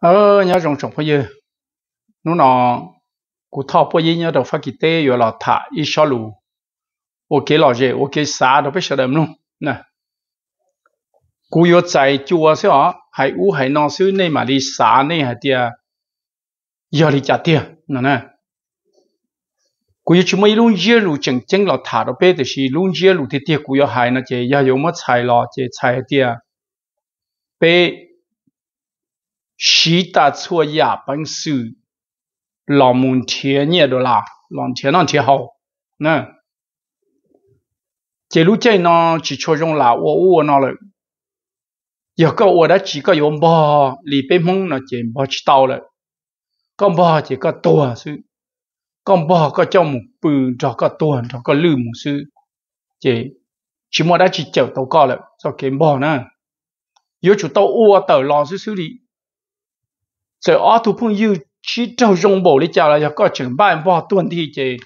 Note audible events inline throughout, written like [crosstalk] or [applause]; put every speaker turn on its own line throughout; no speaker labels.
ờ nhớ rồng trồng phải dư nó nó cụ bôi dư nhớ đầu phát kỳ tế rồi là thả ít xó lù ok là gì ok xá đâu biết sao đầm luôn nè cụ yếu chạy chùa xí họ hay u hay non xứ này mà đi xá này hay tia giờ đi trả tia nè nè cụ yếu chúng mấy luôn dư lù chừng chừng là thả đâu biết thì xí luôn dư lù thì tia cụ yếu hay nó chỉ giờ yếu mất chạy lo chỉ chạy tia bé 西大错亚本手，老门前念的啦，老前那天好，那这路在呢，只求用啦，我我那了，有个我的几个有么，里边梦呢，见不知道了，干不这个多是，干不个叫木不找个多找个绿木是，这起码得只走到高了，就见不呢，有就到我到老师手里。所以阿土朋友去找用宝的家了，要搞成办法断地这，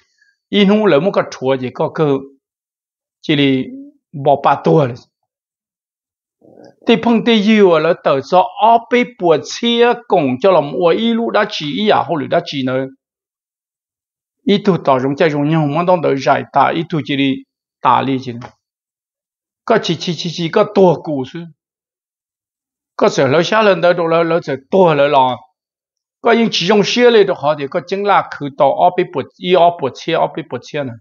因为了么个错这个个，这里没把多了。thì phong tê yêu là tờ do ó bê bùa chia cùng cho lòng ua y đã chỉ y à hô lũ đã chỉ nữa y tu tỏ rung chạy rung nhau mong đông đợi giải tả y tu chỉ đi tả li chỉ có chỉ chỉ chỉ chỉ có tua cụ chứ có sợ xa lên tới đồ lỡ lỡ sợ tua lỡ ก็ยัง chỉ 用些เลยตัวเขาเดี๋ยวก็จึงลากคือต่ออ้อไปปวดอีอ้อปวดเชี่ยอ้อไปปวดเชี่ยนะ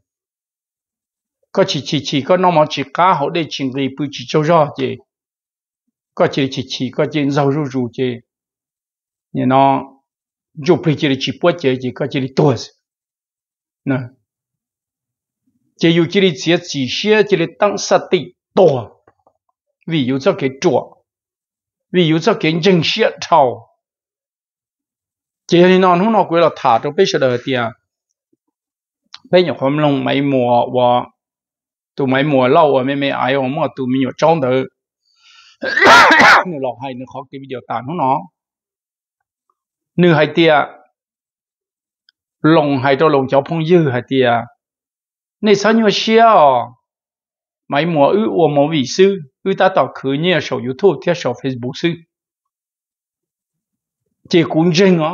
ก็ฉีฉีฉีก็น้องมองฉีก้าเขาได้ชิงรีปืนฉีเจ้าย่อเจก็ฉีฉีฉีก็จีนเรารู้รู้เจเนี่ยน้องอยู่พริจีฉีปวดเจจีก็จีตัวสินะเจอยู่จีเสียจีเชี่ยจีตั้งสติตัววิวจะ给做，วิวจะ给人些操。chỉ thì nó nó quên là thả trong bây giờ tiền bây không lông mấy mùa và tụi mấy mùa lâu rồi mấy mấy ai ông tụi mình nhớ trong đó nó hay nó khó cái video tàn nó nữ hay tia lồng hay cho lồng cháu phong dư hay tia này sao nhiều xia mấy mùa ư ủa mùa vị sư ư ta tạo khứ nhẹ sổ youtube theo sổ facebook sư chỉ cũng dưng á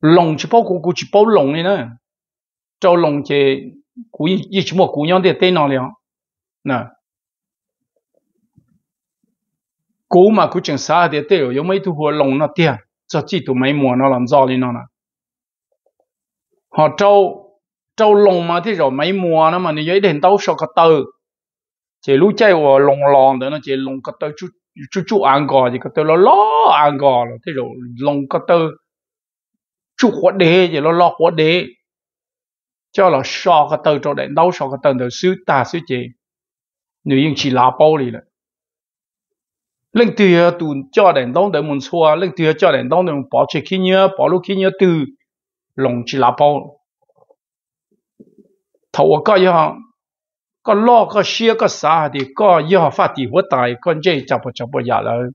龙只包括古只包龙的呢，招龙这古一一直么古样的在哪里啊？那古嘛古正啥的对哦，有没都和龙那点，这几都没么那 làm sao 哩那呢？họ trâu trâu lồng mà thì rồi mấy mùa nó mà nó giấy đèn tàu sao cả chỉ lúc chạy vào lồng lòn đó nó chỉ lồng cả chú chú chú ăn gò chỉ cả tờ lo lo rồi thế rồi lồng cả 住火地就落落火地，cho là so cái tờ cho đến đâu so cái từ xíu ta xíu chị nếu yên chỉ là bao lì rồi lên từ từ cho đến đâu để muốn xóa lên từ cho đến đâu để bỏ chạy kia nhớ bỏ kia từ lòng chỉ là bao thầu có gì có lo có xia có xa thì có gì họ phát thì hóa tài con dễ chập chập bây giờ rồi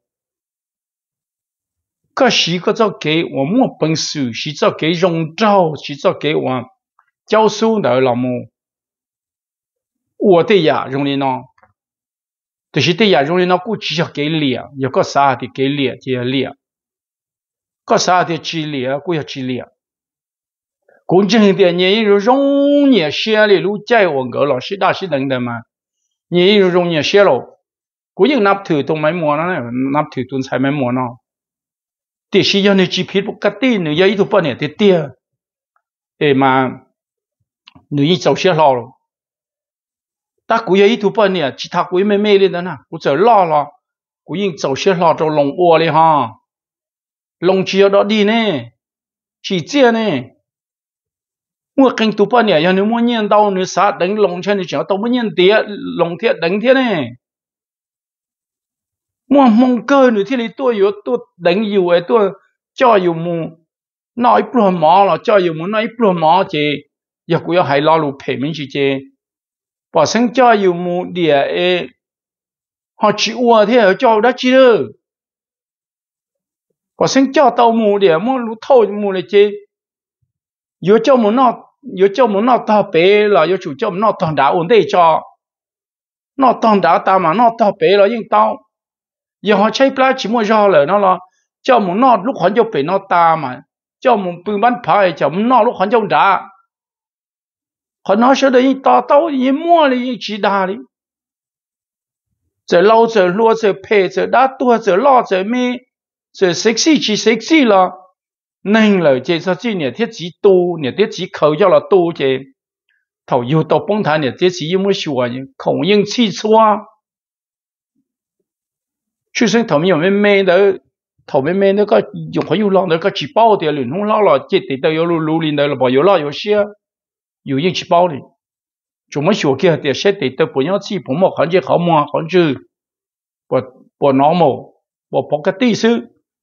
各时个做给，我们本事，时做给用照，时做给我教书的老么，我的呀，容易呢，这些对呀，容易呢。估计要给练，有个啥的给脸就要练，个啥的去练，就要去练。公正一点，你有容易写了，如再往高老师大是等等吗？你有容易写了，估计拿铁都没馍呢，拿铁都才没馍呢。thì sĩ dân này chỉ biết một cái tin nữa giấy thuộc bên này thì để mà nữ nhân giàu xe lo ta cũng giấy thuộc bên này à, chỉ thắc quý mê mê lên đó nè cũng sợ lo lo cũng nhân giàu xe lo trong lòng ua đi ha lòng đi nè chỉ chia nè mua kinh thuộc bên này à, giờ nếu muốn nhận đâu nữa sát đánh lòng chân thì chỉ có tao muốn nhận tía lòng thiệt đánh nè mua mong cơ nữa thì tôi yếu tôi đánh yếu ấy tôi cho yếu mu nói pro mỏ là cho yếu mu nói pro mỏ chứ giờ cũng có hay lo lụ phê mình chứ chứ cho yếu mu địa ấy họ chỉ ua thế ở cho đã chi đâu bỏ sang cho tàu mu địa mu lụ thâu mu này chứ yếu cho mu nó yếu cho mu nó ta bé là yếu chủ cho mu nó toàn đã ổn định cho nó toàn đã ta mà nó ta bé là nhưng tao 银行拆不拉期末下来，了，那了，叫我们拿六环就被拿打嘛，叫我们不办牌，叫我们拿六环就打。很多晓得一打刀一摸的一击打的，这老者落者拍者打多者老者咩？这十四级十四了，能了一绍几年得几多，年得几口叫了多些，头又到崩塌年得几一么学啊，空应气错啊。出生头面用咩咩到头面咩那个用可以浪那个起包的了，弄浪了，这地到有路路里了，把有浪有些有人起包的，怎么学起的些地到不要去，不么看见好么看见，不不那么不不个地手，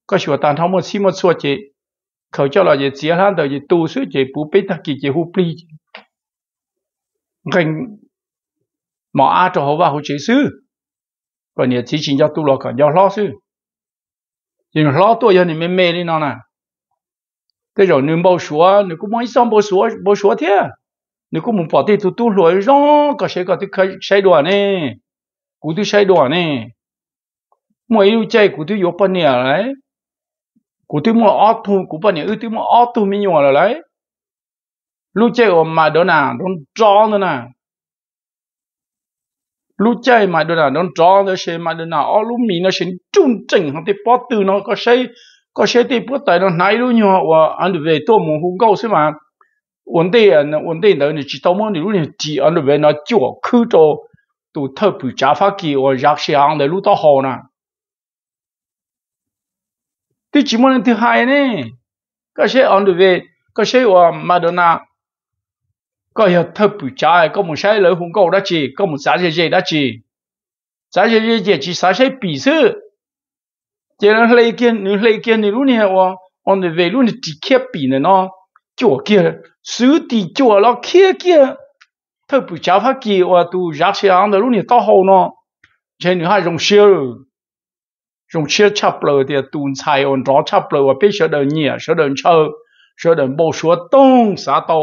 个学但他们起么说这，口叫了也接上的也读书也不被他给结乎不理，跟毛阿着好吧好解释。và nhà chỉ chính cho tu lo cả do lo chứ thì lo tôi giờ thì mê mê đi nó nè thế rồi à. nếu bao số nếu cũng mấy xong bao số bao số thế nếu cũng muốn bỏ đi tu tu rồi rõ cả sẽ có cái sai đoạn nè cụ tu sai đoạn nè mỗi lúc chơi cụ tu yếu bao nhiêu đấy cú tu mua ót thu cú bao nhiêu ư tu mua ót thu mình nhiều rồi đấy lúc chơi mà đó nào đó cho nữa nè lúc chơi mà đôi nào nó tròn nó sẽ mà đôi nào ô lúc mì nó sẽ trung chỉnh không thể bỏ từ nó có sẽ có sẽ thì bỏ tay nó nấy luôn nhau và anh về tôi muốn hùng gấu xem mà vấn đề anh vấn đề là chỉ tao muốn lúc này chỉ anh về nó chữa khử cho tụ thợ bị trả phát kỳ và giặc xe hàng để lúc tao hồ nè thì chỉ muốn thứ hai nè, có sẽ anh về có sẽ và mà đôi nào có hiểu thơ bự trái có một sai lỡ hùng cầu đó chỉ có một xã gì gì đó chỉ xã gì gì chỉ chỉ xã sẽ bị sự chỉ là lấy kiến nếu lấy kiến nếu như là ông về lúc này chỉ kia bị nữa nó chỗ kia sự thì chỗ nó kia kia thơ bự trái phát kỳ và tu giác xe ăn được lúc này tốt hậu nó chỉ nữa hai dùng xe dùng xe chập lờ thì tu xài ổn rõ chập lờ và biết sợ đơn nhẹ sợ đơn chờ sợ đơn bổ số tông xã tàu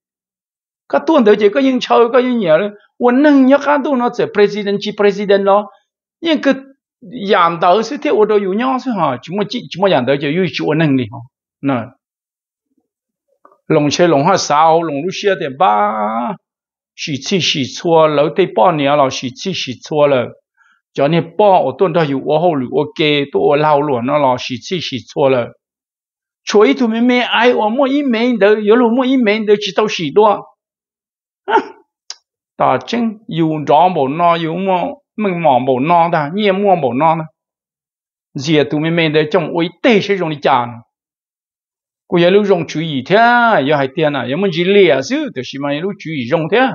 个吨，大家个英朝个英年，我弄个卡顿，那是 president 接 president 咯。英个仰头，身体过度有尿，是哈？怎么怎怎么仰头就愈住我弄哩哈？那，龙蛇龙虾虾，龙，俄罗斯的吧？洗气洗错，老对半年了，洗气洗错了。叫你半我顿都有我好，我给都我老了那老洗气洗错了。错一土没没挨，我摸一没得，有龙摸一没得，知道许多。ta chính dù rõ bộ no dù mò mình mò bộ no ta nhiên mua bộ no ta giờ tụi mình mình để trong ôi tế sẽ dùng đi chán cô giờ lúc dùng chú ý thế à, giờ hay tiền à giờ muốn gì lìa chứ thì xí mà lúc chú ý dùng thế à.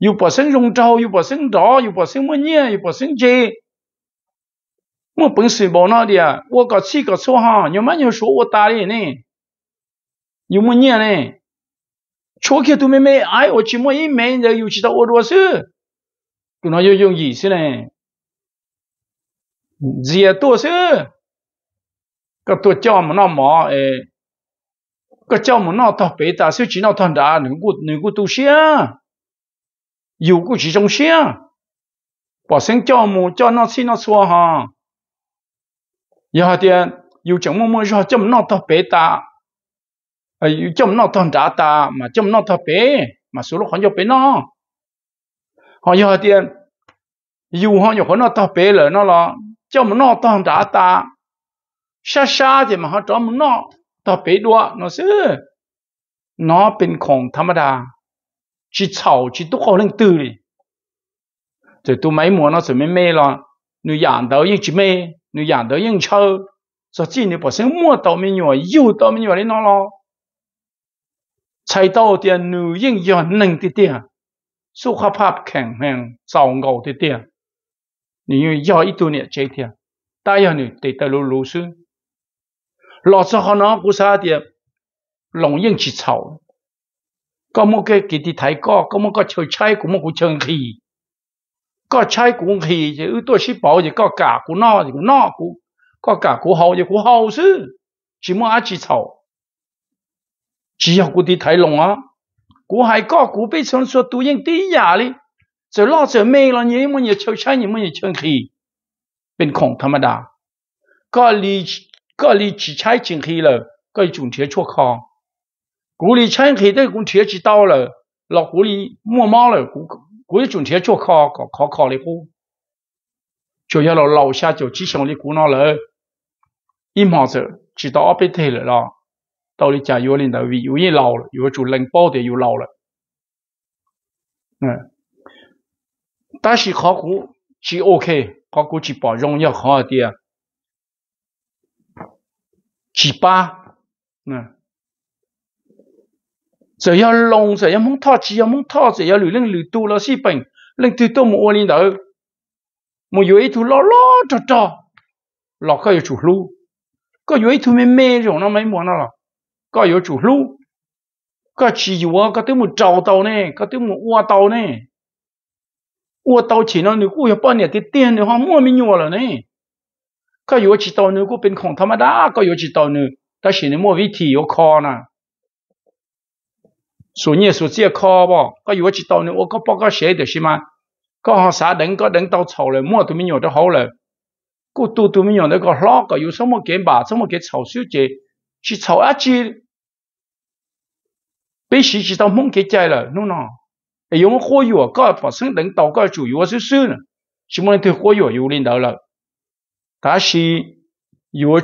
dù bỏ sinh dùng trâu dù bỏ sinh đó dù bỏ sinh muốn nhiên dù bỏ sinh gì muốn bận sự bỏ nó đi à tôi có chỉ có số ha nhưng mà nhiều số tôi ta đi nè nhưng muốn nhiên nè chúa kia tụi mê mày ai ô chỉ mỗi mê giờ yêu chỉ tao ô đua sư tụi nó yêu dùng gì sư này gì à tu sư cái tu cho mà nó mỏ ê cái cho mà nó thọ bể ta sư chỉ nó thằng đã nữ cụ nữ cụ tu xia yêu cụ chỉ trong xia bỏ sinh cho mù cho nó xin nó xua ha giờ thì yêu chẳng mong mơ cho chấm nó thọ bể ta อยู่จมนอกทอนจดาตา มาจมนอกทอเปมาสุรุขอนยกไปนอหอยหอเตียน อยู่หอยขอนอทอเปเลยนอละจมนอกทอนจดาตาช้าช้าจะมาหอจอมนอกทอเปด้วยนอซื้อนอเป็นของธรรมดา ชิดเฉาชิดตุกเอาเรื่องตื่นเจะตัวไม้หมวนอสุดไม่เมย์ละนูอยากเดายิ่งชิเมย์นูอยากเดายิ่งเชื่อสักทีนี่พอเสียงมัวตัวไม่หน่วยยู่ตัวไม่หน่วยเลยนอละ chạy đầu tiền nữ yên yên nâng tí tiền su khá pháp khẳng hàng giàu ngầu tí tiền nếu như do ít tu niệm chế tiền ta yêu nữ tế tài lô lô sư lọ cho họ nó bố xa yên chỉ chậu có một cái kỳ tí thái có có một cái chơi chay của một cái chân khí có chay của một khí tôi sĩ bảo chứ có cả của nó thì của nó của cả của hậu thì của hậu sư chỉ muốn ăn chỉ chậu 只有嗰啲睇龍啊，古係歌古悲唱說杜英啲呀哩，就攞着咩啦嘢，乜嘢唱唱嘢，乜嘢唱戲，เป็นของธรรมดาก็รีก็รี只ใช้จริง戲เลยก็จุนเทียชั่วครอง古里唱戲都古เทีย知道了，落古里摸貓了，古古一จุนเทียชั่วครองก็ขอขอเลยกู就要落樓下就只想你古那了，一毛子知道我被退了咯。到你食药，你就胃容易老了，有就冷暴的又老了。嗯，但是考古是 OK，考古是把农药好一点，是吧？嗯，只要弄，只要蒙套，只要蒙套，只要流量流多了是病，令最多冇领导，冇有一头老老着着，老个有出路，个有一头没没种，那没么那了。có yếu chủ lũ có chỉ yếu có tiếng một trầu tàu này có tiếng một ua tàu này ua tàu chỉ nó nếu cũng hiểu bao nhiêu thì tiền nữa họ mua mình nhiều rồi này có yếu chỉ tàu nữa cũng bên không tham đa có yếu chỉ tàu nữa ta chỉ nên mua vị thì yếu kho nè số nhiều số chia kho bỏ có yếu chỉ tàu nữa có bao có xe được gì mà có họ xã đánh có đánh tàu chầu rồi mua tụi mình nhiều đó hậu rồi cô tu tụi mình nhiều đó có lo có yếu sống một cái bà sống một cái chầu siêu chế 去炒二级，被市市到梦给摘了，弄弄，哎，有我好友啊，搁把生人头搁住，有我叔呢，是么人有好药有领导了，但是有我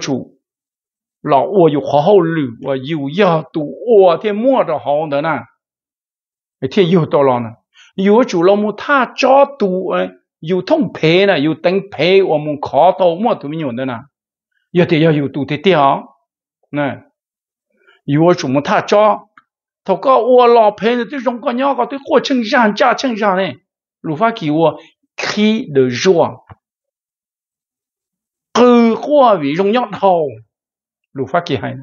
老我有好红我有药毒，我天摸着好红的呢，哎，天又多了呢，有主住老么他家毒哎，有痛赔呢，有等赔，我们看到么都没有的呢，要得，要有毒的天啊！nè yêu chủ mà tha cho thọ có ua lò phê thì tôi rong có nhau có tôi qua chân giàn cha chân giàn này lù phát kỳ ua khi được joie cứ qua vì rong nhau hầu lù phát kỳ hay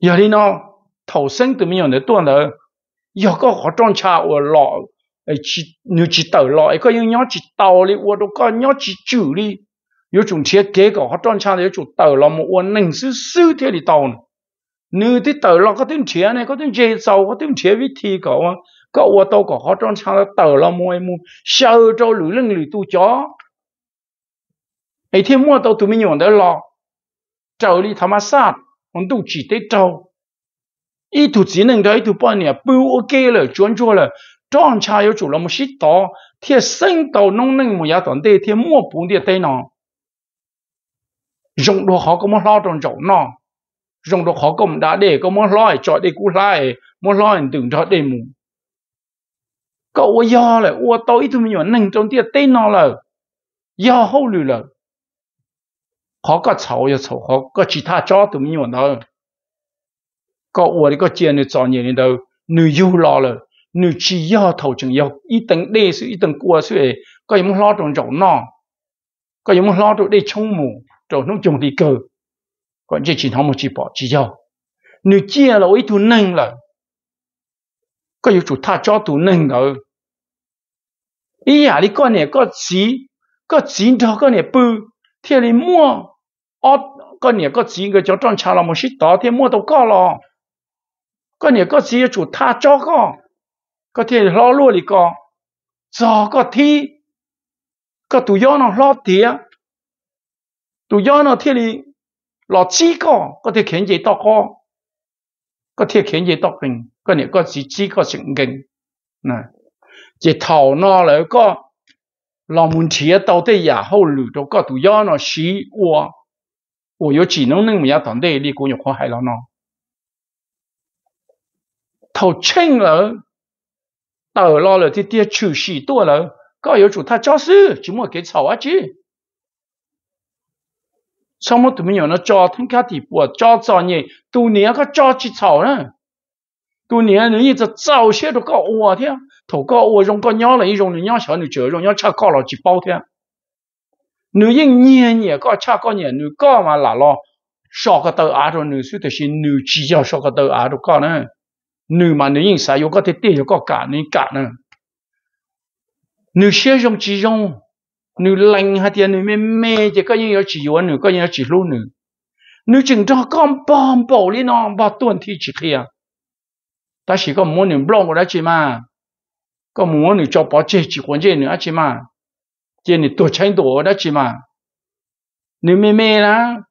giờ đi nó thầu sinh từ mình để tuần là giờ có họ trong cha ua lọ chỉ nếu chỉ tàu lọ có những nhau chỉ tàu đi ua đâu có nhau chỉ chữ đi 有种切结个，他专车有种头了么？我能是数天的头呢？你的头了，嗰种切呢？嗰种节奏，嗰种切会提个啊？个我到个他专车的头了么？么小周路人路都叫，每天摸到都没用得了，周里他妈啥？我都只得周，一头只能在一头半年，不 OK 了，转转了，专车有做了么？许多贴身到农人么也当地贴摸半的对呢？rong đồ khó có muốn lo trong chỗ nó rong đồ khó cũng đã để có muốn lo cho để cú lại muốn lo từng cho để mù cậu ơi do là ua tối thôi mình nhỏ nâng trong tiệt tên nó là do hậu lử là họ có cháu có cháu họ có chỉ tha cho tụi mình nhỏ đó có ua đi có chia nữa cho nhiều đến đâu nữ yêu lo là nữ chỉ do thầu chừng yêu ý tầng đề suy ý tầng cua suy, có những lo trong chỗ nó có những lo trong để chống mù cho nó chung đi cơ còn chỉ chỉ một chỉ bỏ chỉ cho nếu chia là ý tu nâng là có yếu chủ tha cho tu nâng là ý à đi con này có chỉ có chỉ đó con này bự thì đi mua ót con này có chỉ cái chỗ trong cha là một chút đó thì mua đâu có lo con này có chỉ chủ tha cho có có thể lo luôn đi có do có thi có tu do nó lo thiệt 都腰呢，天里老支个，个铁肯野多个，个天天野多劲，个你个是支个神经。那这头脑来个老们铁到底也好路，了，个都腰呢，虚窝我有几能弄米啊？团队哩，古有花海了呢。头轻了，到老了，天天出息多了，个有拄他家事，就莫给吵啊，去。什么都没有那交通卡地不啊？交通业多年个交通草呢？多年人一直早些都搞我天，都搞我用个尿了，一穷尿小女就尿吃搞了几包天。女人年年搞吃搞年，女搞嘛来了，少个头耳朵女说的心，女计较少个头耳朵搞呢？女嘛女人啥有个的爹有个干，你干呢？女先种几用？女人还点女妹妹，这个人要娶我女，个人要娶路女，女警察刚帮保利呢，把断体去去啊，但是个母女让我来去嘛，个母女叫保姐去关键女啊去嘛，这你多钱多的去嘛，女妹妹啦，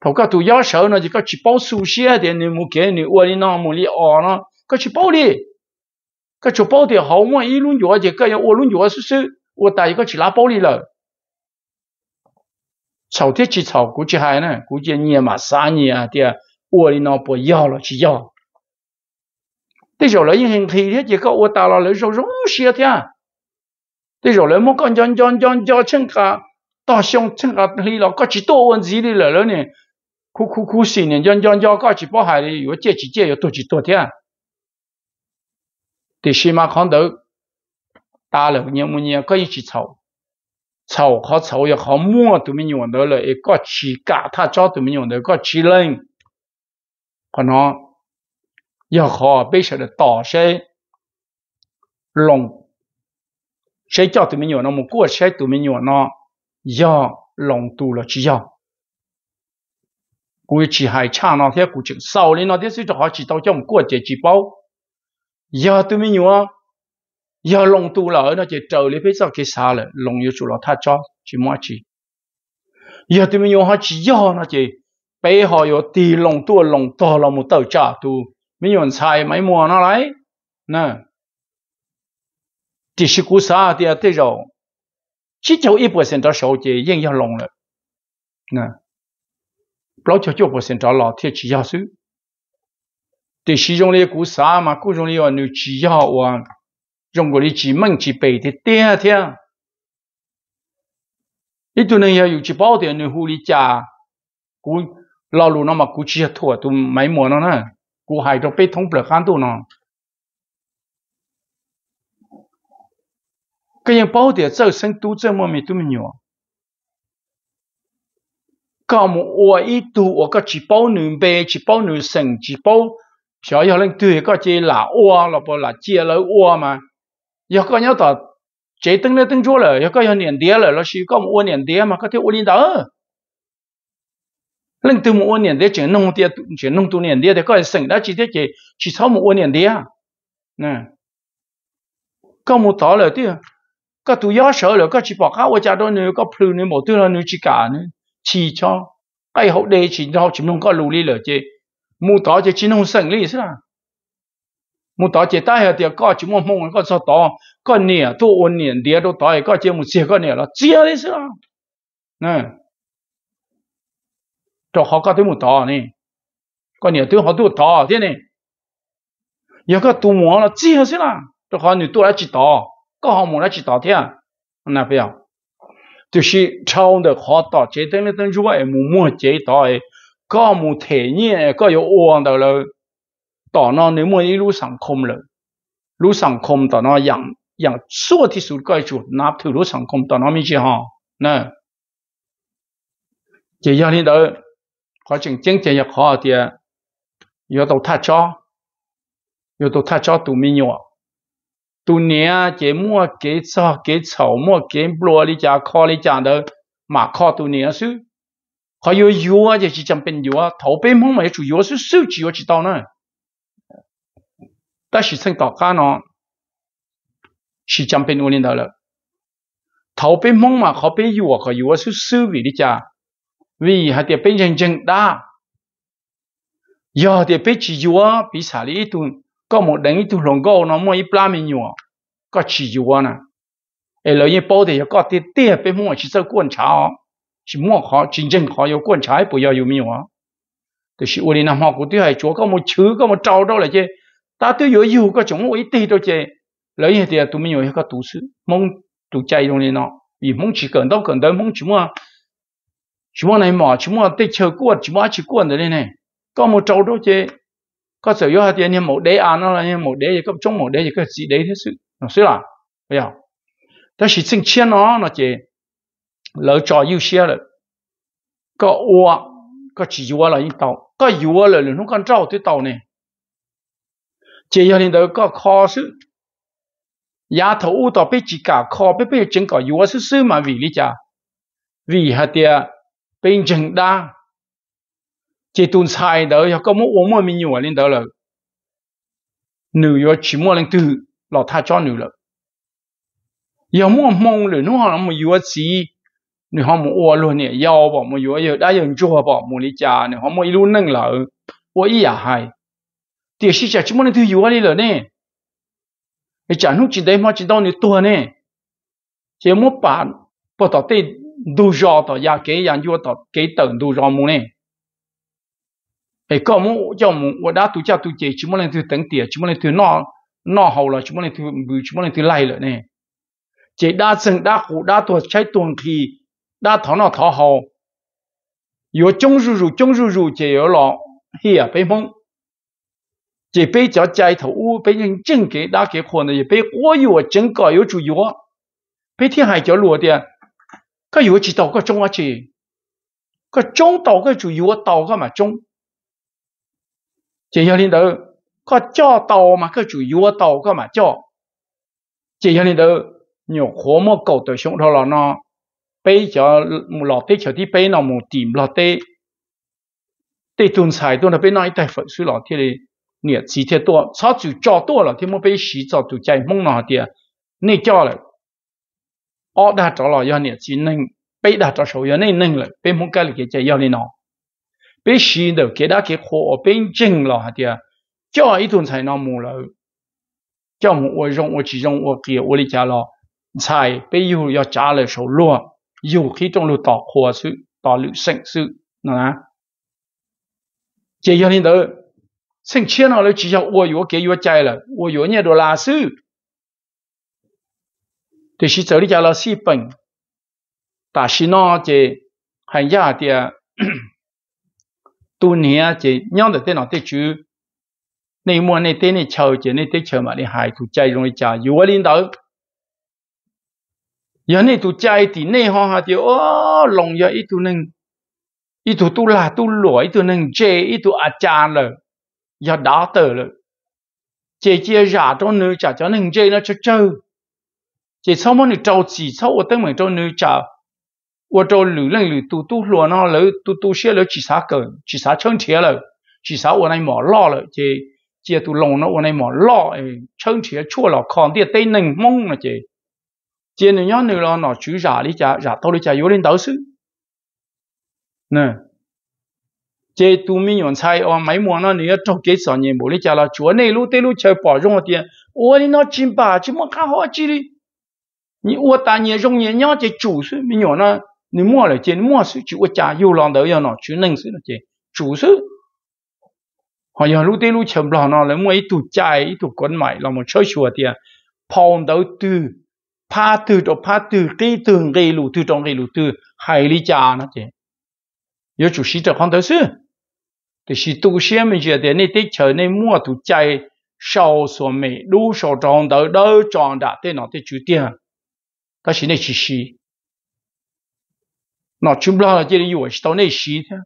头个都要手呢，就个去包熟悉的，你没给你我的那么的啊呢，个去包的，个去包的好嘛，一轮药这个要二轮药是是。有大个一拉玻璃了。炒跌去炒，估计还呢，估计你嘛啥你啊的，我的老婆要了去要。对着了银行提的这个我打了人手容些的，对着了么干讲讲讲讲请个大兄请个你了，个去多问几的了了呢，苦苦苦心呢讲讲讲个去不害的，有借去借有多去多的，对起码看到。大陆人么人各一起吵，吵和吵也好，么都没用到了，一个起价他早都没用到，一个起人，可能也好，被晓得大些龙，谁叫都没用那么过谁都没用那，要龙多了只要。กูจีหายชาเนาะเท่กูจึงเศร้าเลยเนาะเท่สุดจะหาจีเต้าจ้องกวดเจจีเป้ายาตัวไม่อยู่อ่ะ要弄多了，那就走了，别走给啥了，弄有做了他抓去摸去，要对面用好去要那就背好有地弄多弄多了，木到家都没用菜没摸那来，那这是古啥的这种，只有一百分的小姐硬要弄了，那老就九百分的老天气要水，这其中的古啥嘛，各种的要你只要玩。中国的去孟去北的爹天，你就能要有去宝田的护理家，古老路那么古去土都没么了呢，古还着被通不了看到呢。cái những bảo địa cho sinh tu cho mà mình tu mình nhọ cả một ua ít tu ua cái chỉ bảo nữ bé chỉ bảo nữ sinh chỉ bảo 小要人对个这老窝了不啦，接了窝嘛。有个人到这等了等着了，有个人年底了，那是搞我年底嘛，搞天我领导。lần từ một niệm đấy chỉ nông tiệt chỉ nông tu niệm đấy thì có sinh đã chỉ thế chỉ chỉ sau một niệm đấy à nè có một tỏ lời tiêu có tu yếu rồi có chỉ bỏ khá ở cha đó nữa có phù một tiêu là nữa cả chỉ cho cái hậu đề chỉ đâu chỉ nông có lù li lời chứ mu tỏ chỉ chỉ nông sinh sao mu tao chỉ ta hiểu được có chỉ mu mong có sao to, có nè tu ôn nè địa đâu ta có chỉ mu xia có nè là chia đấy sao nè cho họ có tới mu tao nè có nè tu họ tu tao thế nè giờ có tu mu là chia thế là cho họ nè tu là chỉ tao, có họ mu là chỉ tao thế à nè phải không thì khi trong được họ ta chế tên lên chú vậy mu mu chế ta có mu thể nhẹ có yếu ổn đâu rồi ต่อนอในเมื่อรู้สังคมเลยรู้สังคมต่อนออย่างอย่างชั่วที่สุดก็จุดนับถือรู้สังคมต่อนอไมีใช่หอนะเจียนี่เด้อขอจริงจจริงออยากขเจียั่มงเจียวม่่่อเเเกกฉาบลจข้อจเดมาข้อตัวเนีย有都他教，有都他教都没有，都年节末给早给草末给落里家靠里家的马่都年数，่有药啊，就是讲变药啊，头被蒙没จ药ต手机นั้น但是趁大家呢是จําเป็นวันนี้到了，逃避梦嘛，逃避诱惑，可诱惑是思维的家，为还得被认真打，要得被自由啊，比啥哩一顿，搞么等一顿龙狗呢，么一拉面用，搞自由啊呢，哎，老人包的要搞点点，被么去做观察哦，是么好，真正好要观察，不要有没有啊？就是我哋那么古对还做，搞么求，搞么找到了这。ta tu yo yu ka chung wi ti to che le ye ti tu mi yo ka tu su mong tu chai dong ni no vì mong chỉ cần đâu cần đâu mong chúng mà chúng mà này mà chúng mà tết chờ quật chúng mà chỉ quật rồi đây này có một trâu đó chứ có sở hữu hạt tiền như một đế à nó là như một đế thì có trong một đế thì có gì đấy thế sự nó sẽ là bây giờ ta chỉ xin chia nó nó chỉ lỡ trò yêu xe rồi có ua có chỉ ua là những tàu có ua là nó còn trâu tới tàu này chỉ yêu hiện đó có khó sự giá thầu u tỏ bây chỉ cả khó bây bây chứng có yếu sự sự mà vì lý cha vì hạt địa bên chứng đa chỉ tuân sai đó có một uống mà mình nhủ đó là nữ yếu chỉ mua lên từ lọ tha cho nữ rồi yếu mua mong rồi nó họ mà yếu gì nữ họ mua nè yếu bỏ mua yếu yếu đã dùng chua bỏ mua lý cha nữ họ mua luôn nâng lợ uống ý à hay tiệt sĩ chả chúng mình thứ yếu đi rồi nè để chả nút chỉ đấy mà chỉ đau nhiều tua nè chỉ muốn bản bỏ tao tê đủ rõ tao ya kế, yang yếu tao kế tầng đủ rõ mu nè cái có mu cho mu và đã tụi cha tụi chị chúng mình thiếu tầng tiệt chúng mình thiếu nọ nọ hậu là chúng mình thiếu bự chúng mình thứ lại rồi nè chỉ đa sừng đa khổ đa tuột chạy tuồng khi đa thọ nọ thọ hậu yếu chống rù rù chống rù rù chỉ yếu lọ hiệp phải không 这白叫摘头，我被人真给打开看能也被过药真该有注意啊！白天还叫落的，可药吃到个种下去，可种到可意我到噶嘛种。这下面头可叫到嘛，可意我到噶嘛叫，这下面头你活么搞的胸头了呢？白叫落地小弟杯那么地落地，地种菜都拿被那一袋粉水落地嘞。เนี่ยสีเทตัวซอจูจอตัวหรอที่มันไปสีจอจูใจมุ่งหนอเดียนี่จอเลยออดาจอหรอยอเนี่ยสีนึงไปดาจอโชยอนี่นึงเลยเป็นมุ่งกันเลยใจยอนี่นอไปสีเดียวเกิดอะไรขอเป็นจริงหรอเดียจออีทุนใช้นอมูเลยจอมูอวยรงอวยจีรงอวยเกียวอวยจาหรอใช่ไปอยู่ยอจ้าเลยโชลัวอยู่ที่ตรงรูต่อครัวซื้อต่อหรือเซ็งซื้อนะเจียอนี่เด้อ nó lấy chỉ cho cho kế [clears throat] đồ đi là ta tu mua 圣千了只要我有给我在了，我有念多拉手，就是这里讲了四本，但是呢，这很亚的，多年这娘的电脑的主，你莫你电你瞧这你得瞧嘛，你还土在容易家有我领导。giờ này tụ chạy thì này họ hạt thì ô lòng giờ ít tụ nâng ít tụ tu là tu lỗi tụ nâng chê ít tụ à cha lờ giờ đã tờ rồi chị chia giả trong nữ trả cho nên chơi nó chơi chơi chị sau mỗi trâu chỉ sau ở tên mình trong nữ trả ở trâu lử lên lử tu tu lùa nó lử tu tu xe lử chỉ sáng cờ chỉ sáng chân thiệt rồi chỉ sáng ở này mỏ lo rồi chị chị tu lồng nó ở này mỏ lo chân thiệt chua lọ còn tiền tây nình mong là chị chị này nhớ nữ lo nó chữ giả đi trả giả thôi đi trả vô lên đầu xứ nè chế tu mi nhon sai o mấy mùa nó nữa trong cái sọ nhẹ bố lý chả là chúa này lú tê lú chơi bỏ rong tiền ô đi nó chim bà chứ mà khá hoa chi đi như ô ta nhẹ rong nhẹ nhau chế chủ sư mi nhon nó nếu mua là chế mua sư chủ cha yêu lòng đỡ yêu nó chú nâng sư là chế chủ sư họ giờ lú tê lú chơi bỏ nó là mua ít tụ chạy ít tụ quấn mày làm một chơi chùa tiền phong đầu tư pha tư đó pha tư cái từ cái lù tư trong cái lù từ hay lý cha nó chế yêu chủ sĩ trở con tới sư 就是都些么些的，你得求你莫都在少说没，多少长到老长大的那的酒店，但是那是西，那全部那这里有是到那西的，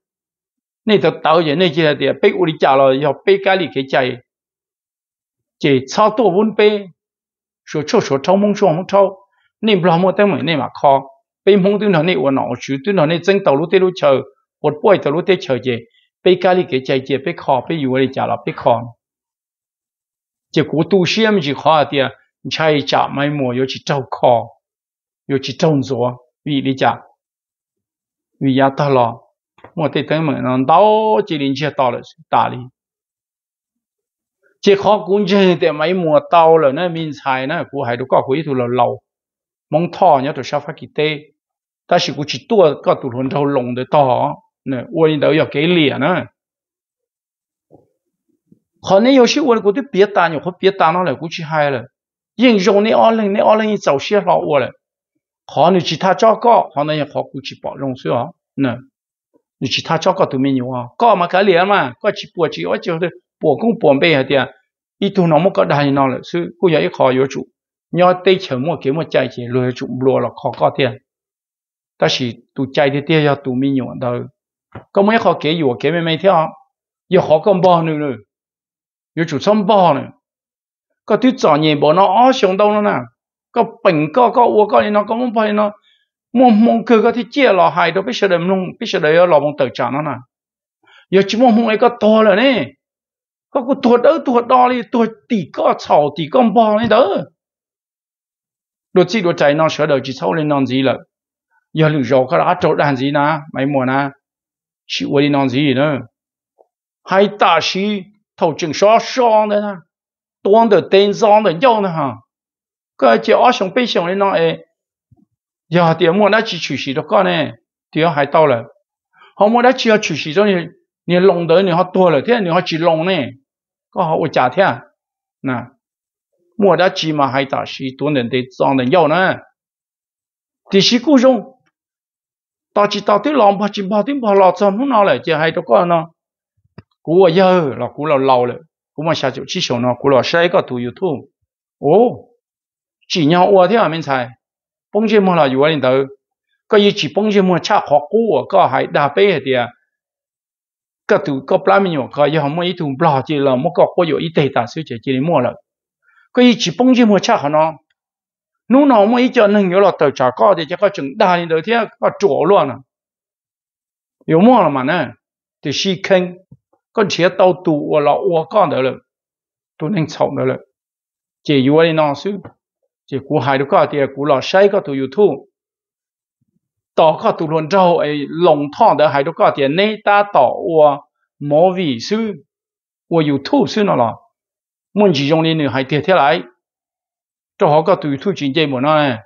那都导演那些的被屋里家了要被家里给家，这差多分被，说说说超梦说梦超，你不那么等会你嘛靠，被梦对那你我脑去对那你真道路对路求，我不会道路对求的。peikali ke chai che pe kho pe yuari chala pe khon che ku tu shiam ji kho tia chai cha mai mo yo chi tau kho yo chi tau vì li cha vì ya ta lo mo te tang mo nan dao chi lin che ta le ta li chỉ khó cũng chơi để mấy mùa tàu là nó mình xài nó cũng hay được có quý thu lâu mong thọ nhớ tụi sao phát kỳ ta chỉ cũng chỉ tua có thâu lồng để tỏ nè uo ni đâu yo cái liền nè họ nè yo shi uo cũng tôi biết ta nhiều khó biết ta nó lại cũng chỉ hay là nhưng rồi nè ở lên nè ở lên cháu xia lo uo là khó nè chỉ ta cho có họ nè họ cũng chỉ bỏ dùng xia nè nè chỉ ta cho có tôi mới nhiều có mà cái liền mà có chỉ bỏ chỉ ở chỗ bỏ cũng bỏ bê hết tiền ít tu nó mới có đại nó là sư cũng vậy khó yếu chủ nhớ tây chờ mua kiếm một chạy chỉ lười chủ lùa là khó có tiền ta chỉ tu chạy thì tiền cho tụi mình nhiều đâu có mấy khó kể dù kể mấy mấy theo giờ khó công bao nữa nữa giờ chủ xong bao nữa có thứ trò nhẹ bỏ nó ó xuống đâu nữa, nè có bệnh có có uống có nó có muốn phải nó muốn muốn cứ có thứ chia lò hại đâu biết sợ đầm luôn biết sợ đấy lò mong tự trả nó nè giờ chỉ muốn muốn ấy có to rồi nè có có tuột đó tuột đo đi tuột tỷ có sầu tỷ con bò đi đó, đột chỉ đột chạy nó sợ đời chỉ sâu lên non gì là giờ lựa rõ có đã trộn đàn gì nè mấy mùa nè 是为里娘子呢，还打洗头巾刷烧的呢，断的断脏的尿呢哈。个接阿兄背上的那下，呀点么那去取水都干呢，点还到了。好么那去要取水种，你弄得你好多了，天你好去弄呢，刚好我家天，那莫那芝码还打洗断的断脏的尿呢，点是故中。ta chỉ tao tiếng lòng bà chỉ bà tiếng bà lọt xong nó nói lại chỉ hay đâu có nó cú ở giờ là cú là lâu rồi cú mà sao chịu chỉ số nó cú là sai cái tu youtube ô chỉ nhau ua thế à mình sai bông chim mà là yêu anh đâu cái gì chỉ bông chim mà cha khó cú à có hay đa bê thì à cái tu cái plan mình có giờ không mấy tu blog chỉ là một có có yêu ít tệ ta sửa chữa chỉ mua là cái gì chỉ bông chim mà cha khó nó 努脑么一叫能有了头查高的，结果整大人头天啊着乱了，有么了嘛呢？得细坑，跟前到堵我老我干的了，都能吵的了。这有的那是，这古海的高的古老晒个都有土，到个都轮着哎龙汤的海的高的内大到我毛尾是，我有土是那了，问起用的女孩跌下来。cho họ có tùy thu chuyện gì mà nói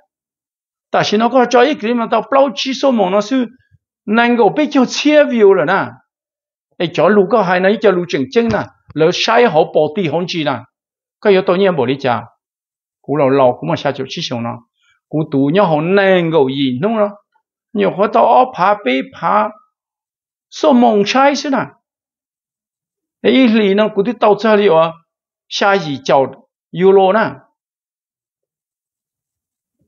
ta xin nó có cho ít cái mà tao bao chi số mà nó sư năng 够被叫切 view 了呢，哎，叫路个还能叫路正正呢，了晒好保底红字呢，佢有多年冇理解，古老老古嘛下就去想呢，古度要好能够移动了，你好到二爬被爬，说猛拆是呢，哎，一里呢古的到这里啊，下一叫有路呢。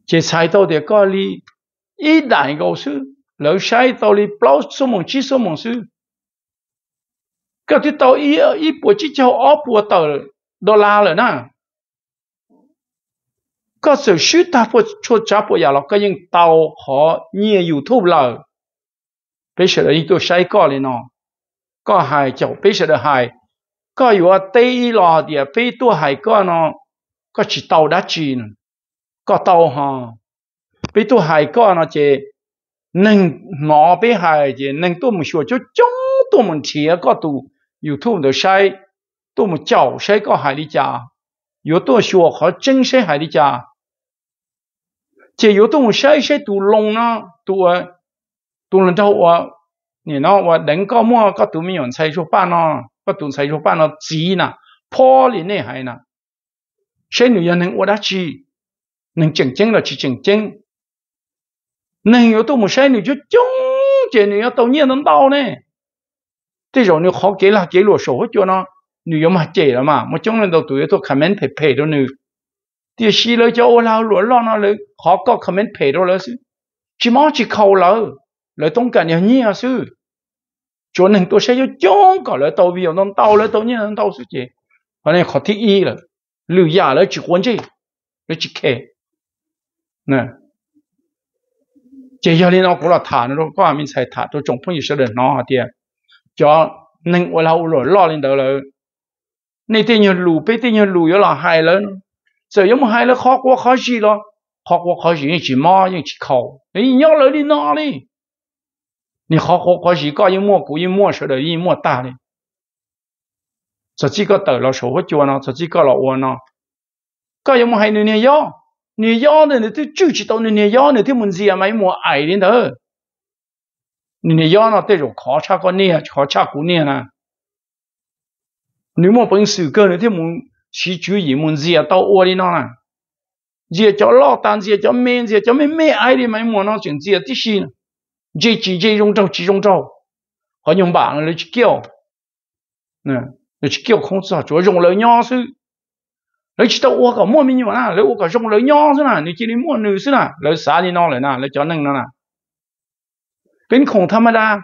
这菜刀的咖喱，一大个事，老菜刀里包什么吃什么事，个这刀一一波只叫二波刀都拉了呢。ก็สื่อชื่อตาพอชดจับพอยาเราก็ยังเตาหอเนี่ยอยู่ทุบเราไปเฉลยตัวใช้ก็เลยเนาะก็หายเจ้าไปเฉลยหายก็อยู่ว่าเตี้ยรอเดียไปตัวหายก็เนาะก็ฉีเตาดัชจีนก็เตาหอไปตัวหายก็นะเจหนึ่งหนอไปหายเจหนึ่งตัวมันชัวจุ๊จงตัวมันเฉียก็ตัวยูทูบเดี๋ยวใช้ตัวมันเจ้าใช้ก็หายดีจ้า有ตัวชัวเขาจึงใช้หายดีจ้าเจ有ตัวใช้ใช้ตัวลงนะตัวตัว人เจ้าว่า你呢？我人高莫个都没有才说办咯，个都才说办咯，急呢，破哩内海呢，谁女人能我得急？nên chừng chừng là chỉ chừng chừng nên yếu tố một sai nữa chứ chung chỉ nữa tự nhiên nó đau nè thế rồi nếu khó chế là chế lùa sổ cho nó nếu yếu mà chế là mà mà chúng nên đầu tuổi tôi comment phải phải đó nữa thì xí lấy cho ô lao lùa lo nó lấy khó có comment phải đó lấy chỉ mà chỉ khâu lỡ lấy tông cả nhà nhia sư à cho nên tôi sẽ cho chung cả lấy tàu vì nó đau lấy tự nhiên nó đau sư chế 反正考第一了，六亚了去关键，了去开。nè chỉ cho nên ông cũng là thả nó có mình xài thả tôi trồng phong gì sẽ được nó thì cho nên ở lâu rồi lo lên đỡ rồi nên tiền nhiều lù bây tiền nhiều lù yếu là hai lớn giờ yếu mà hai lớn khó quá khó gì đó khó quá khó gì chỉ mò nhưng chỉ khẩu ấy nhớ lớn đi nó đi nên khó khó gì có những mua cũng những mua sẽ được những đi giờ chỉ có tờ là số hết chua nó giờ chỉ có là uo nó có những mà hai nữa nè yếu 你要的你就就知道你你要的，他们是买么矮的头，你你要那对着考察过你啊，考察过你呢，你莫本事个你他们是主意么子啊到我的那呢，这叫老单，这叫面，这叫没没矮的买么那种这这些，这这这种招这种招，还用把那去叫，嗯，那去叫控制啊，着用了鸟手。lấy chỉ tao uống cả mua mình nhiều na lấy uống cả trong lấy nho thế nào lấy chỉ đi mua nữ thế nào lấy xả đi nó lại na lấy cho nâng nó na bên khổng tham đa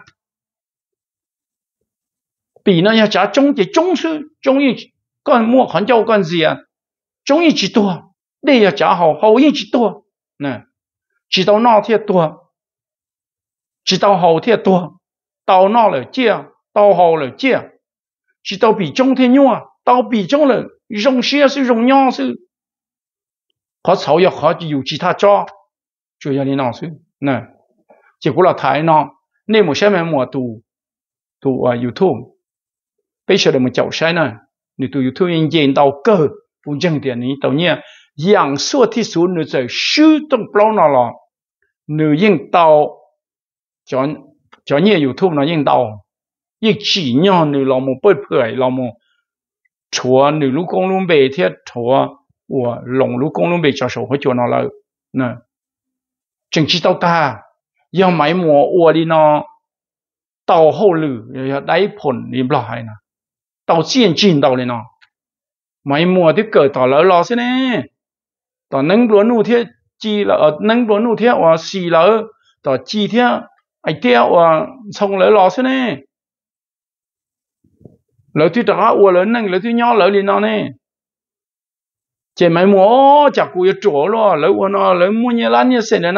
bị nó nhà trả trông chỉ trông sư trông như con mua khoản châu con gì à trông như chỉ tua đây là trả hậu hậu như chỉ tua nè chỉ tao no thiệt tua chỉ tao hậu thiệt tua tao no là chia tao hậu là chia chỉ tao bị trông thế nhua tao bị trông là 荣耀是荣耀是，他朝要好就有其他家，就要你那是那，结果了台呢，那么下面么都都啊有痛，被晓得么叫谁呢？你都有突然见到个不正点你到你阳朔的时候你在手动不那了，你应到叫叫你有痛了应到，一几年你老么不配老么。除女路公路北贴除我龙路公路北小手和脚那了，那整齐到大，要买摩我的呢，到后路要来盆你不老还呢，到渐进到了呢，买摩的个到了老些呢，到能罗路贴几了，能罗路贴我死了，到几天哎贴我从来老些呢。lời thì trả ua lớn năng lỡ thì nhỏ lỡ liền nó nè chỉ mấy mua chả cú chỗ lo lời ua nó lỡ mua nhẹ lan nhẹ sen nè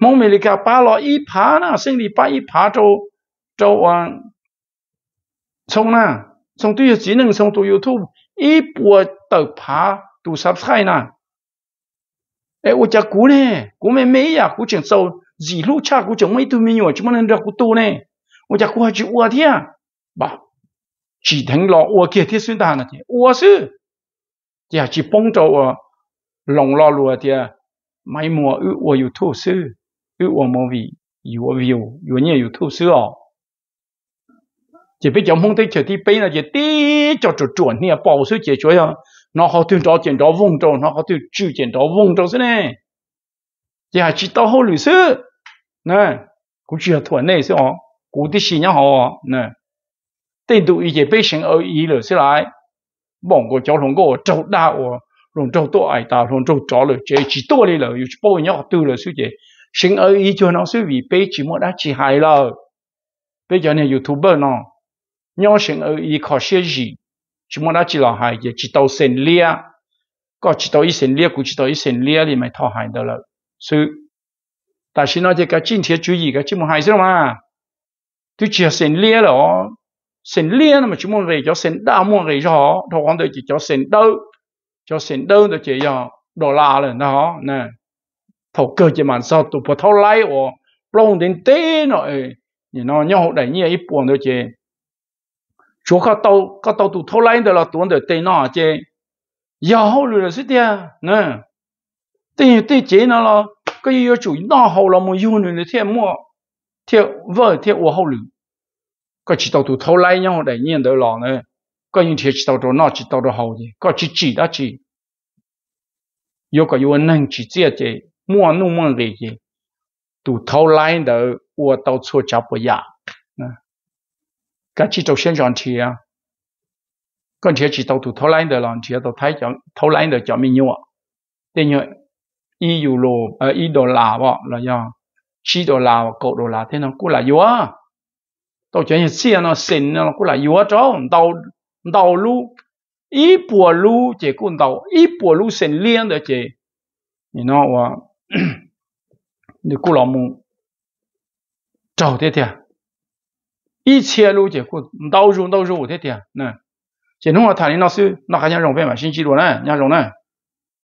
mong mình cả ba lo ít phá nè xin đi ba ít phá cho cho à xong nè xong tôi chỉ năng xong tôi youtube ít bùa tờ phá tu subscribe nè ê ua chả cú nè cú mấy mấy à cú chẳng sâu gì lúc cha cú chẳng mấy tôi mình nhỏ chứ mà nên ra tu nè ua chả cú hay chịu ua thế à? 吧，只听落我给天孙大那天，我是，也只帮助我弄落落的，买么有我有透视，有我么为有我有有你有透视哦，只别讲碰到这地边了，只地叫做转呢，保守解决呀，那好听着见着翁着，那好听就见着翁着是呢，也只到后律师，那估计要团内是哦，估计是呢好呢。tên tụ ý chế bế sinh ở ý lửa xí lại bọn cô cháu lông cô trâu đa ổ lông trâu tổ ai ta lông trâu chó lửa chế chỉ tổ lì lửa yếu bố nhỏ tư lửa xí chế sinh ở ý cho nó xí vì bế chỉ mô đã chỉ hài lờ bây giờ này youtuber nọ nhỏ sinh ở ý khó xế gì chỉ mô đã chỉ là hài chế chỉ tàu sinh lia có chỉ tàu ý sinh lia cũng chỉ tàu ý sinh lia thì mày thọ hài đó là sư ta xin nói cái chính thiết chú ý cái chỉ mô hài xí mà tôi chỉ sinh lia rồi xin liên mà chúng muốn gì cho xin đã muốn gì cho họ thọ quan tôi chỉ cho xin đâu cho xin đâu tôi chỉ cho đô la lên đó nè thầu cơ chỉ mà sao tụi phải thâu lấy ồ lông đến té rồi à, thì nó nhau đại như ấy buồn tôi chỉ chỗ các tàu các tàu tụi thầu lấy được là tuần được tê nó chứ giờ hậu rồi là thế kia nè tê tê chế nó là cái yêu chủ nó hậu là một yêu nữa thì mua thì vợ thì ủa hậu rồi có chỉ tàu tụ thâu lấy nhau để nhiên đỡ lò nữa có những thiệt chỉ tàu tụ nó chỉ tàu tụ hầu gì có chỉ chỉ đó chỉ yêu có yêu năng chỉ chia chỉ mua nu mua gì gì tụ thâu lấy đỡ ua tàu chua cháo bự dạ cái chỉ tàu xem chọn thì à còn thiệt chỉ tàu tụ thâu lấy đỡ lòng thiệt tàu thấy chọn thâu lấy đỡ chọn mình nhau thế nhở y euro ờ y đô la bỏ là do chỉ đồ la cổ đồ la thế nào cũng là yoga 到前面，先那个行那过来，越走道道路，一波路结果道，一波路顺利的这，你那话 [clears throat] 你过老母走的的，一切路时个道路道路的的那，这我谈的那少，那还伢容易嘛？新期录那伢容呢？